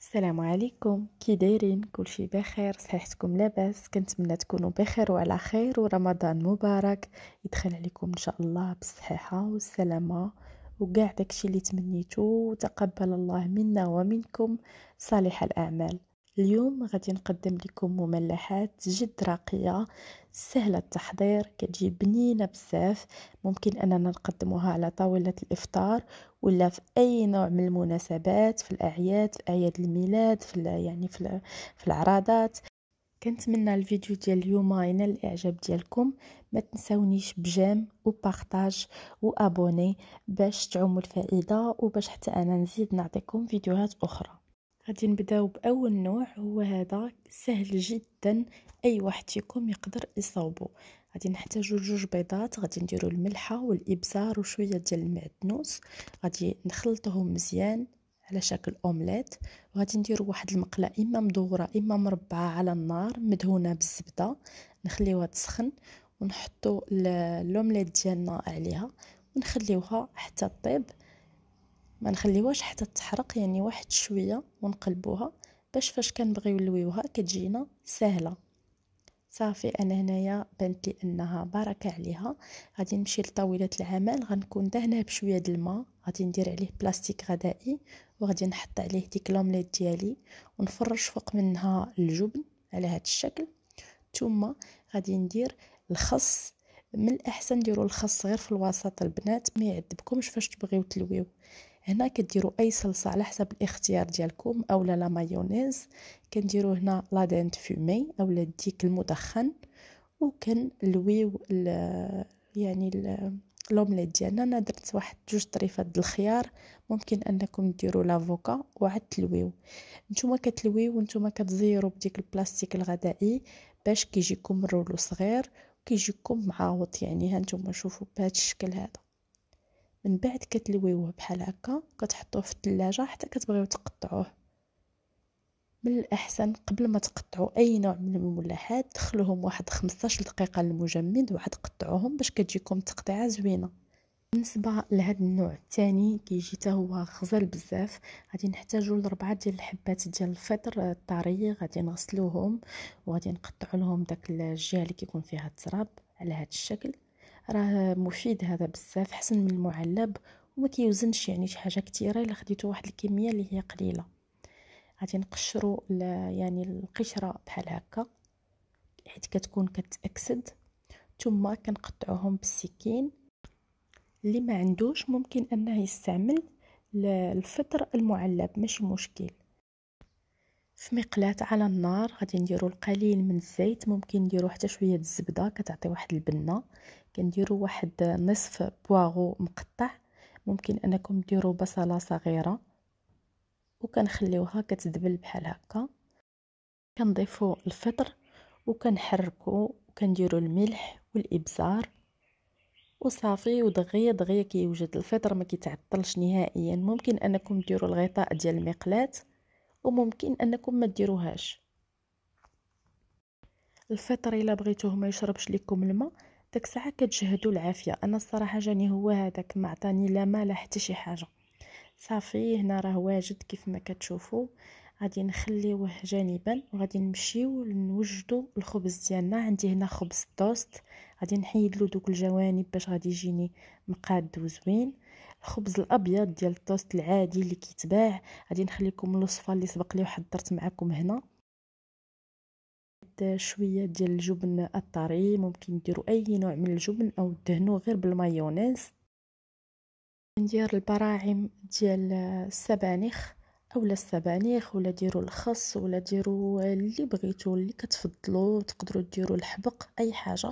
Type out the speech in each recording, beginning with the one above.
السلام عليكم كي دايرين كلشي بخير صحيحتكم لاباس كنتمنى تكونوا بخير وعلى خير ورمضان مبارك يدخل عليكم ان شاء الله بالصحه والسلامه وكاع داكشي اللي تمنيتو تقبل الله منا ومنكم صالح الاعمال اليوم غادي نقدم لكم مملحات جد راقيه سهله التحضير كتجي بنينه بزاف ممكن اننا نقدموها على طاوله الافطار ولا في اي نوع من المناسبات في الاعياد في اعياد الميلاد في يعني في, في العراضات كنتمنى الفيديو ديال اليوم ينال الاعجاب ديالكم ما تنساونيش بجيم وبارطاج وابوني باش تعموا الفائده وباش حتى انا نزيد نعطيكم فيديوهات اخرى غادي نبداو باول نوع هو هذا سهل جدا اي واحد فيكم يقدر يصاوبو غادي نحتاجو جوج بيضات غادي نديرو الملحه والابزار وشويه ديال المعدنوس غادي نخلطوهم مزيان على شكل اومليت وغادي نديرو واحد المقله اما مدوره اما مربعه على النار مدهونه بالزبده نخليوها تسخن ونحطو الاومليت ديالنا عليها ونخليوها حتى طيب ما نخليوهاش حتى تحرق يعني واحد شويه ونقلبوها باش فاش كنبغيو نلويوها كتجينا سهله صافي انا هنايا بانت لي انها بركه عليها غادي نمشي لطاوله العمل غنكون دهنها بشويه د الماء غادي ندير عليه بلاستيك غذائي وغادي نحط عليه ديك لومليت ديالي ونفرش فوق منها الجبن على هذا الشكل ثم غادي ندير الخس من الاحسن ديروا الخس غير في الوسط البنات ما يعذبكمش فاش تبغيو تلويو هنا كديروا اي صلصه على حسب الاختيار ديالكم اولا لا مايونيز كنديروا هنا لا دانت فومي اولا الديك المدخن وكنلويو يعني لومليت ديالنا انا درت واحد جوج طريفات د الخيار ممكن انكم ديروا لافوكا وعاد تلويو نتوما كتلويو وانتوما كتزيروا بديك البلاستيك الغذائي باش كيجيكم الرولو صغير كيجيكم معاوط يعني ها نتوما شوفوا بهذا الشكل هذا من بعد كتلويوه بحال هكا كتحطوه في الثلاجه حتى كتبغيو تقطعوه من الاحسن قبل ما تقطعوا اي نوع من الملاحات دخلوهم واحد 15 دقيقه للمجمد وعاد قطعوهم باش كتجيكم تقطيعه زوينه بالنسبه لهذا النوع الثاني كيجي حتى هو غزال بزاف غادي نحتاجوا لربعه ديال الحبات ديال الفطر الطري غادي نغسلوهم وغادي نقطعوا لهم داك الجهه اللي كيكون فيها التراب على هذا الشكل راه مفيد هذا بزاف حسن من المعلب وما كيوزنش يعني شي حاجه كثيره الا خديتو واحد الكميه اللي هي قليله غادي نقشروا يعني القشره بحال هكا حيت كتكون كتاكسد ثم كنقطعوهم بالسكين اللي ما عندوش ممكن انه يستعمل الفطر المعلب ماشي مشكل في مقلاة على النار غادي نديرو القليل من الزيت ممكن نديرو حتى شويه د الزبده كتعطي واحد البنه كنديرو واحد نصف بواغو مقطع ممكن انكم ديروا بصله صغيره وكنخليوها كتدبل بحال هكا كنضيفو الفطر وكنحركو وكنديرو الملح والابزار وصافي ودغيا دغيا كيوجد الفطر ما كيتعطلش نهائيا ممكن انكم ديروا الغطاء ديال المقلاه وممكن انكم ما ديروهاش الفطر الا بغيتوه ما يشربش لكم الماء داك الساعه كتجهدوا العافيه انا الصراحه جاني هو هذاك ما عطاني لا ما لا حتى شي حاجه صافي هنا راه واجد كيف ما كتشوفوا غادي نخليوه جانبا وغادي نمشيو نوجدوا الخبز ديالنا عندي هنا خبز توست غادي نحيد له دوك الجوانب باش غادي يجيني مقاد وزوين الخبز الابيض ديال التوست العادي اللي كيتباع غادي نخليكم الوصفه اللي سبق لي وحضرت معكم هنا شويه ديال الجبن الطري ممكن ديروا اي نوع من الجبن او دهنوه غير بالمايونيز ندير البراعم ديال السبانخ اولا السبانخ ولا ديروا الخس ولا ديروا اللي بغيتو اللي كتفضلوا تقدروا ديروا الحبق اي حاجه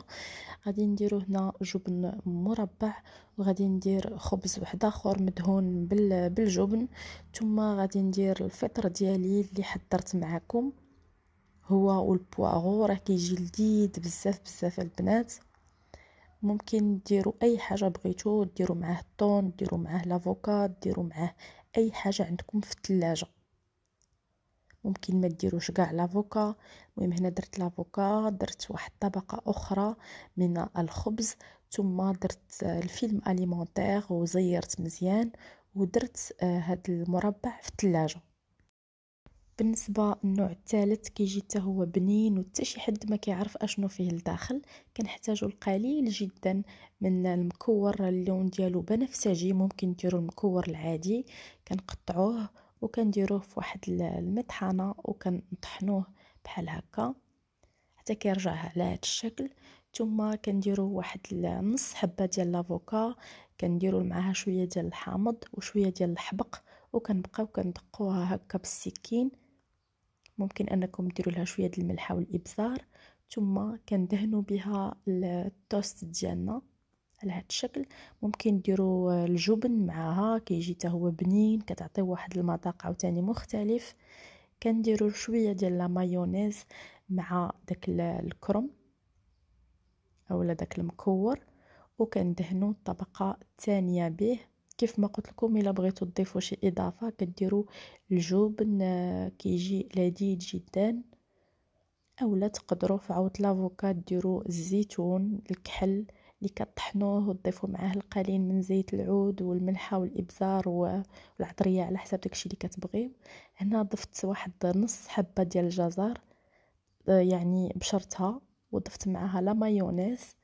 غادي نديرو هنا جبن مربع وغادي ندير خبز واحد اخر مدهون بالجبن ثم غادي ندير الفطر ديالي اللي حضرت معكم هو والبواغو راه كيجي لذيذ بزاف بزاف البنات ممكن ديروا اي حاجه بغيتو ديروا معاه الطون ديروا معاه لافوكا ديروا معاه اي حاجه عندكم في الثلاجه ممكن ما ديروش كاع لافوكا المهم هنا درت لافوكا درت واحد طبقه اخرى من الخبز ثم درت الفيلم اليمونتير وزيرت مزيان ودرت آه، هاد المربع في الثلاجه بالنسبه للنوع الثالث كيجي حتى هو بنين وحتى شي حد ما كيعرف اشنو فيه لداخل كنحتاجو القليل جدا من المكور اللون ديالو بنفسجي ممكن ديروا المكور العادي كنقطعوه وكنديروه في واحد المطحنه وكنطحنوه بحال هكا حتى كيرجع على هذا الشكل ثم كنديروا واحد نص حبه ديال لافوكا كنديروا معاها شويه ديال الحامض وشويه ديال الحبق وكنبقاو كندقوها هكا بالسكين ممكن انكم ديروا لها شويه د الملح والابزار ثم كندهنوا بها التوست ديالنا على هذا الشكل ممكن ديروا الجبن معها كيجي حتى هو بنين كتعطي واحد المذاق عاوتاني مختلف كنديروا شويه ديال لا مايونيز مع داك الكرم اولا داك المكور وكندهنوا الطبقه الثانيه به كيف ما قلت لكم الا بغيتوا تضيفوا شي اضافه كديروا الجبن آه، كيجي لذيذ جدا اولا تقدروا في عوض لافوكا ديروا الزيتون الكحل اللي كطحنوه وتضيفوا معاه القليل من زيت العود والملحه والابزار والعطريه على حسب داكشي اللي كتبغيو هنا ضفت واحد نص حبه ديال الجزر آه، يعني بشرتها وضفت معها لا مايونيز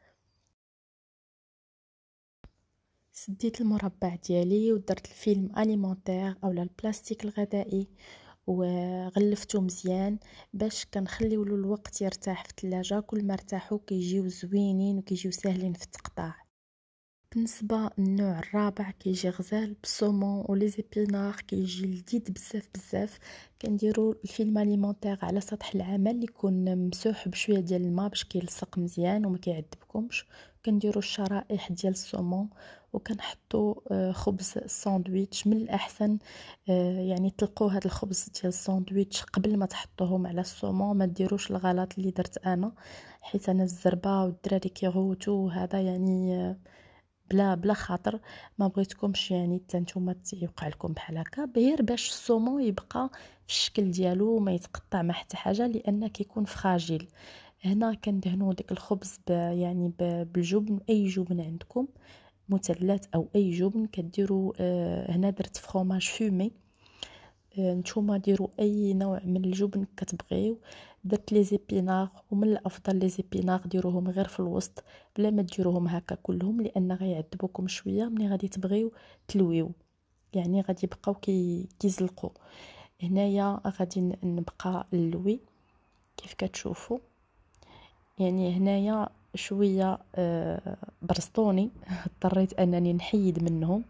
سديت المربع ديالي ودرت الفيلم اليمونتير اولا البلاستيك الغذائي وغلفته مزيان باش كنخليو له الوقت يرتاح في الثلاجه كل ما ارتاحوا كيجيو زوينين وكيجيو ساهلين في التقطاع بالنسبه النوع الرابع كيجي غزال بالصومون ولي زيبينار كيجي لذيذ بزاف بزاف كنديرو الفيلم اليمونتير على سطح العمل اللي يكون مسوح بشويه ديال الماء باش كيلصق مزيان وما كيعذبكمش كنديرو الشرائح ديال الصومون وكنحطوا آه، خبز الساندويتش من الاحسن آه، يعني تلقوا هذا الخبز ديال الساندويتش قبل ما تحطوهم على الصومون ما ديروش الغلط اللي درت انا حيت انا الزربه والدراري كيغوتوا وهذا يعني آه، بلا بلا خاطر ما بغيتكمش يعني حتى نتوما يوقع لكم بحال هكا غير باش الصومون يبقى في الشكل ديالو ما يتقطع مع حتى حاجه لان كيكون فراجيل هنا كندهنوا ديك الخبز ب يعني بالجبن اي جبن عندكم مثلث او اي جبن كديروا آه، هنا درت فخوماج فومي آه، نتوما ديروا اي نوع من الجبن كتبغيو درت لي زيبيناغ ومن الافضل لي زيبيناغ ديروهم غير في الوسط بلا ما ديروهم هكا كلهم لان غيعذبوكم شويه ملي غادي تبغيو تلويو يعني غادي يبقاو كي كيزلقوا هنايا غادي نبقى نلوي كيف كتشوفوا يعني هنايا شوية آه، برسطوني اضطريت انني نحيد منهم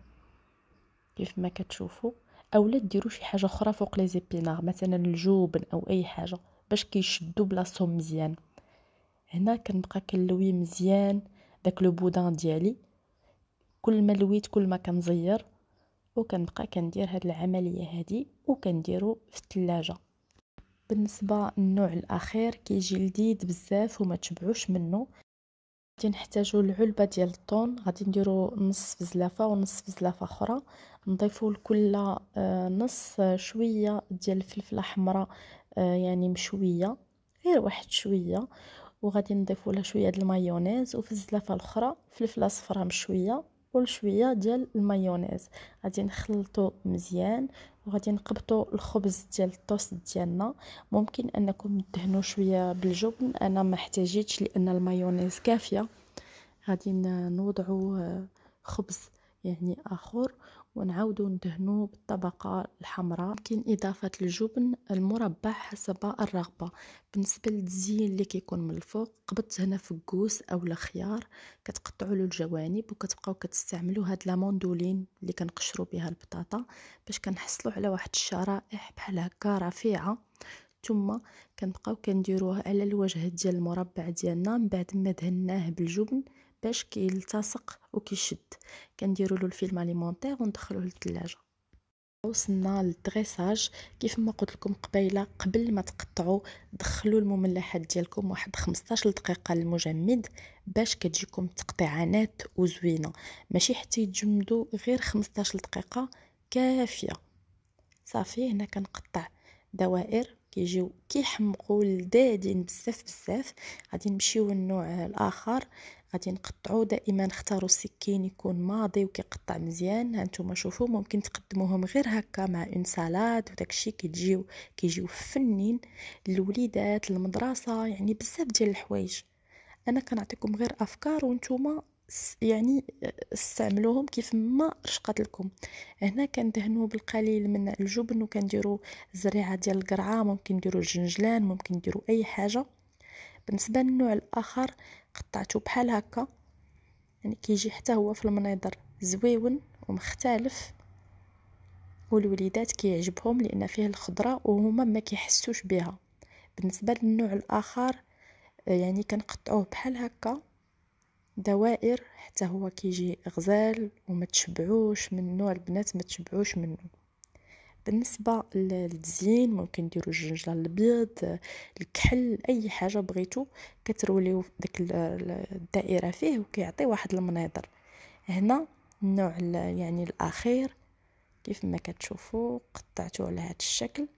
كيف ما كتشوفوا اولا تديروا شي حاجه اخرى فوق لي زيبينار مثلا الجبن او اي حاجه باش كيشدوا بلاصتهم مزيان هنا كنبقى كنلوي مزيان داك لو بودان ديالي كل ما لويت كل ما كنزير وكنبقى كندير هاد العمليه هادي وكنديرو في الثلاجه بالنسبه للنوع الاخير كيجي لذيذ بزاف وما تشبعوش منه غادي نحتاجو العلبه ديال الطون غادي نديرو نص فزلافه ونص فزلافه اخرى نضيفو لكل آه، نص آه، شويه ديال الفلفله حمراء آه، يعني مشويه غير واحد شويه وغادي نضيفو لها شويه ديال المايونيز في الزلافه الاخرى فلفله صفراء مشويه شوية ديال المايونيز غادي نخلطو مزيان وغادي نقبطوا الخبز ديال الطوست ديالنا ممكن انكم تدهنوا شويه بالجبن انا ما احتاجيتش لان المايونيز كافيه غادي نوضعوا آه، خبز يعني اخر ونعاودو ندهنو بالطبقة الحمراء يمكن إضافة الجبن المربع حسب الرغبة بالنسبة للتزيين اللي كيكون من الفوق قبضت هنا فكوس أو الخيار كتقطعوا له الجوانب وكتبقاو كتستعملوا هاد لاموندولين اللي كنقشروا بها البطاطا باش كنحصلوا على واحد الشرائح بحال هكا رفيعه ثم كنبقاو كنديروه على الوجه ديال المربع ديالنا من بعد ما دهناه بالجبن باش كيلتصق وكيشد كنديروا له الفيلم اليمونتير وندخلوه للثلاجه وصلنا للدريساج كيف ما قلت لكم قبيله قبل ما تقطعوا دخلوا المملحات ديالكم واحد 15 دقيقه للمجمد باش كتجيكم تقطيعانات وزوينه ماشي حتى يتجمدوا غير 15 دقيقه كافيه صافي هنا كنقطع دوائر كيجيو كيحمقوا لذادين بزاف بزاف غادي نمشيو للنوع الاخر غادي نقطعو دائما اختاروا السكين يكون ماضي وكيقطع مزيان هانتوما شوفوا ممكن تقدموهم غير هكا مع اون سالاد وداكشي كيجيو كيجيو فنين للوليدات المدرسه يعني بزاف ديال الحوايج انا كنعطيكم غير افكار وانتوما يعني آه، استعملوهم كيف ما رشقت لكم هنا كندهنوا بالقليل من الجبن وكنديروا زريعه ديال القرعه ممكن نديروا الجنجلان ممكن نديروا اي حاجه بالنسبه للنوع الاخر قطعته بحال هكا يعني كيجي حتى هو في المنظر زويون ومختلف والوليدات كيعجبهم لان فيه الخضره وهما ما كيحسوش بها بالنسبه للنوع الاخر آه، يعني كنقطعوه بحال هكا دوائر حتى هو كيجي غزال وما تشبعوش من نوع البنات ما تشبعوش منه بالنسبه للتزيين ممكن ديروا الجنجلان الابيض الكحل اي حاجه بغيتو كتروليو داك الدائره فيه وكيعطي واحد المناظر هنا النوع يعني الاخير كيف ما كتشوفوا قطعته على هذا الشكل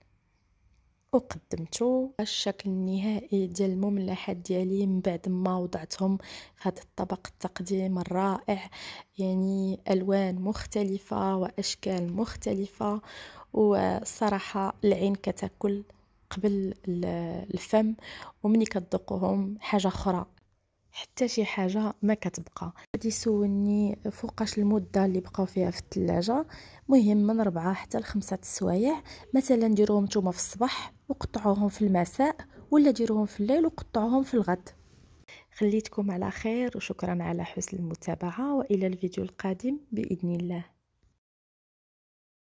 وقدمته الشكل النهائي ديال المملحات ديالي من بعد ما وضعتهم في هذا الطبق التقديم الرائع يعني الوان مختلفه واشكال مختلفه وصراحه العين كتاكل قبل الفم ومني كتذوقهم حاجه اخرى حتى شي حاجه ما كتبقى غادي يسولني فوقاش المده اللي بقاو فيها في الثلاجه مهم من ربعة حتى لخمسة السوايع مثلا ديروهم نتوما في الصباح وقطعوهم في المساء ولا ديروهم في الليل وقطعوهم في الغد خليتكم على خير وشكرا على حسن المتابعه والى الفيديو القادم باذن الله